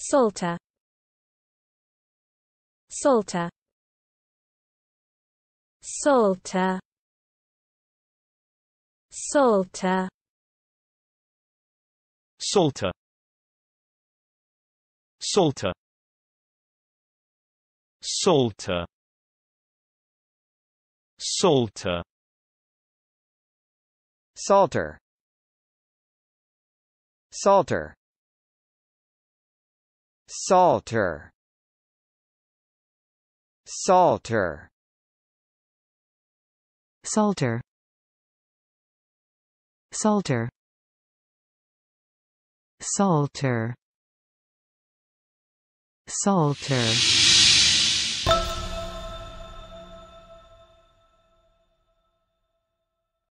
Salter Salter Salter Salter Salter Salter Salter Salter Salter Salter Salter Salter Salter Salter Salter Salter